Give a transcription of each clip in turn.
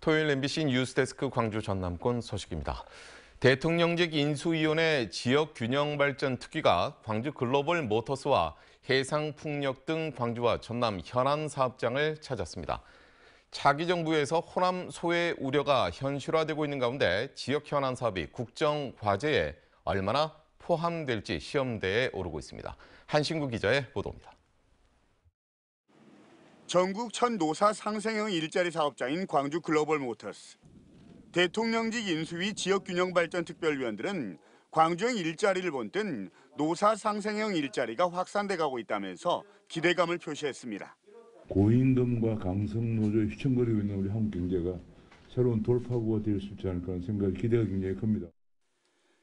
토요일 MBC 뉴스데스크 광주 전남권 소식입니다. 대통령직 인수위원회 지역균형발전 특위가 광주 글로벌 모터스와 해상풍력 등 광주와 전남 현안 사업장을 찾았습니다. 차기 정부에서 호남 소외 우려가 현실화되고 있는 가운데 지역 현안 사업이 국정 과제에 얼마나 포함될지 시험대에 오르고 있습니다. 한신구 기자의 보도입니다. 전국 첫 노사 상생형 일자리 사업자인 광주 글로벌 모터스. 대통령직 인수위 지역균형발전특별위원들은 광주형 일자리를 본뜬 노사 상생형 일자리가 확산돼 가고 있다면서 기대감을 표시했습니다. 고임금과 강성노조 휘청거리고 있는 우리 한국 경제가 새로운 돌파구가 될 수 있지 않을까 하는 생각이 기대가 굉장히 큽니다.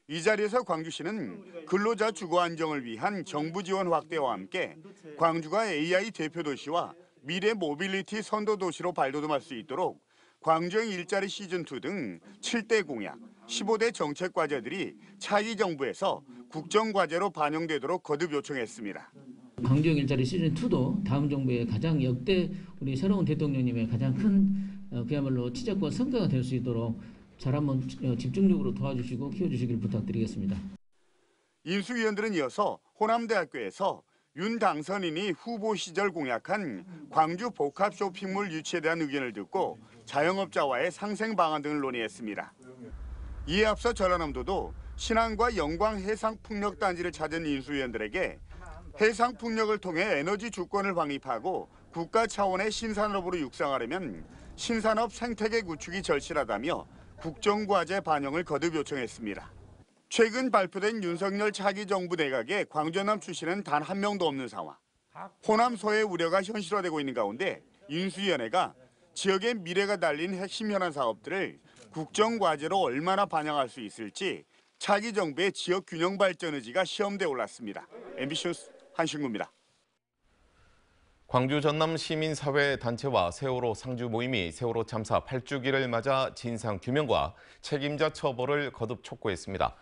이 자리에서 광주시는 근로자 주거 안정을 위한 정부 지원 확대와 함께 광주가 AI 대표 도시와 미래 모빌리티 선도 도시로 발돋움할 수 있도록 광주형 일자리 시즌2 등 7대 공약, 15대 정책 과제들이 차기 정부에서 국정과제로 반영되도록 거듭 요청했습니다. 광주형 일자리 시즌2도 다음 정부의 가장 역대 우리 새로운 대통령님의 가장 큰 어, 그야말로 치적과 성과가 될 수 있도록 잘 한번 어, 집중적으로 도와주시고 키워주시길 부탁드리겠습니다. 인수위원들은 이어서 호남대학교에서 윤 당선인이 후보 시절 공약한 광주 복합 쇼핑몰 유치에 대한 의견을 듣고 자영업자와의 상생 방안 등을 논의했습니다. 이에 앞서 전라남도도 신안과 영광 해상풍력 단지를 찾은 인수위원들에게 해상풍력을 통해 에너지 주권을 확립하고 국가 차원의 신산업으로 육성하려면 신산업 생태계 구축이 절실하다며 국정과제 반영을 거듭 요청했습니다. 최근 발표된 윤석열 차기 정부 내각에 광주남 출신은 단 한 명도 없는 상황. 호남 소의 우려가 현실화되고 있는 가운데 인수위원회가 지역의 미래가 달린 핵심 현안 사업들을 국정과제로 얼마나 반영할 수 있을지 차기 정부의 지역 균형 발전 의지가 시험대에 올랐습니다. MBC 뉴스 한신구입니다. 광주 전남 시민사회 단체와 세월호 상주 모임이 세월호 참사 8주기를 맞아 진상 규명과 책임자 처벌을 거듭 촉구했습니다.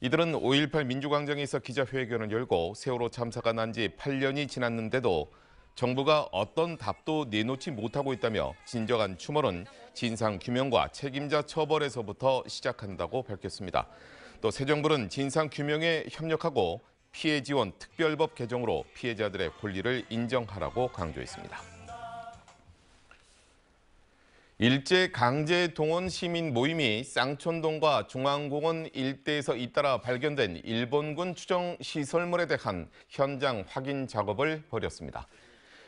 이들은 5.18 민주광장에서 기자회견을 열고 세월호 참사가 난 지 8년이 지났는데도 정부가 어떤 답도 내놓지 못하고 있다며 진정한 추모는 진상규명과 책임자 처벌에서부터 시작한다고 밝혔습니다. 또 새 정부는 진상규명에 협력하고 피해 지원 특별법 개정으로 피해자들의 권리를 인정하라고 강조했습니다. 일제 강제 동원 시민 모임이 쌍촌동과 중앙공원 일대에서 잇따라 발견된 일본군 추정 시설물에 대한 현장 확인 작업을 벌였습니다.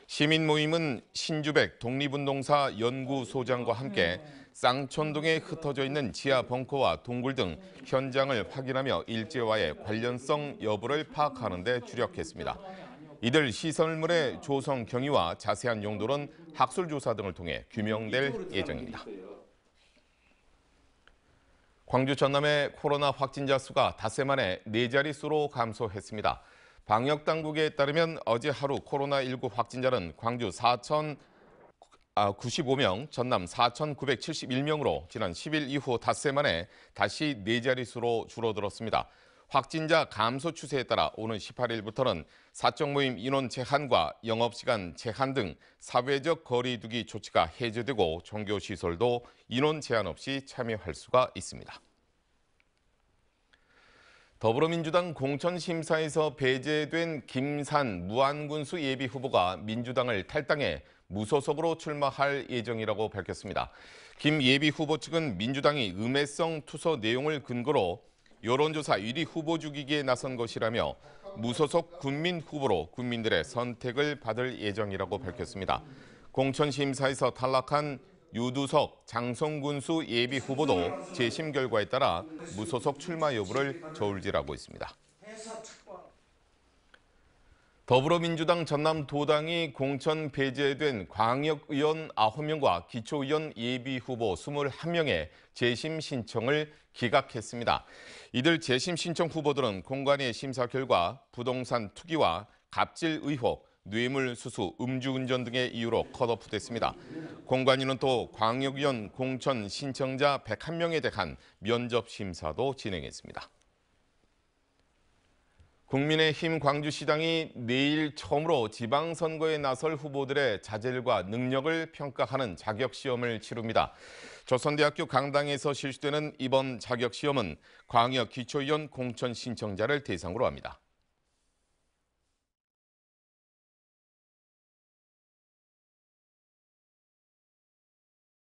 시민 모임은 신주백 독립운동사 연구소장과 함께 쌍촌동에 흩어져 있는 지하 벙커와 동굴 등 현장을 확인하며 일제와의 관련성 여부를 파악하는 데 주력했습니다. 이들 시설물의 조성 경위와 자세한 용도는 학술 조사 등을 통해 규명될 예정입니다. 광주 전남의 코로나 확진자 수가 닷새 만에 네 자릿수로 감소했습니다. 방역 당국에 따르면 어제 하루 코로나19 확진자는 광주 4,095명, 아, 전남 4,971명으로 지난 10일 이후 닷새 만에 다시 네 자릿수로 줄어들었습니다. 확진자 감소 추세에 따라 오는 18일부터는 사적 모임 인원 제한과 영업시간 제한 등 사회적 거리두기 조치가 해제되고 종교시설도 인원 제한 없이 참여할 수가 있습니다. 더불어민주당 공천심사에서 배제된 김산 무안군수 예비후보가 민주당을 탈당해 무소속으로 출마할 예정이라고 밝혔습니다. 김 예비후보 측은 민주당이 음해성 투서 내용을 근거로 여론조사 1위 후보 죽이기에 나선 것이라며 무소속 군민 후보로 국민들의 선택을 받을 예정이라고 밝혔습니다. 공천심사에서 탈락한 유두석, 장성군수 예비 후보도 재심 결과에 따라 무소속 출마 여부를 저울질하고 있습니다. 더불어민주당 전남도당이 공천 배제된 광역의원 9명과 기초의원 예비후보 21명의 재심 신청을 기각했습니다. 이들 재심 신청 후보들은 공관의 심사 결과 부동산 투기와 갑질 의혹, 뇌물 수수, 음주운전 등의 이유로 컷오프됐습니다. 공관위는 또 광역의원 공천 신청자 101명에 대한 면접 심사도 진행했습니다. 국민의힘 광주시장이 내일 처음으로 지방선거에 나설 후보들의 자질과 능력을 평가하는 자격시험을 치릅니다. 조선대학교 강당에서 실시되는 이번 자격시험은 광역기초위원 공천 신청자를 대상으로 합니다.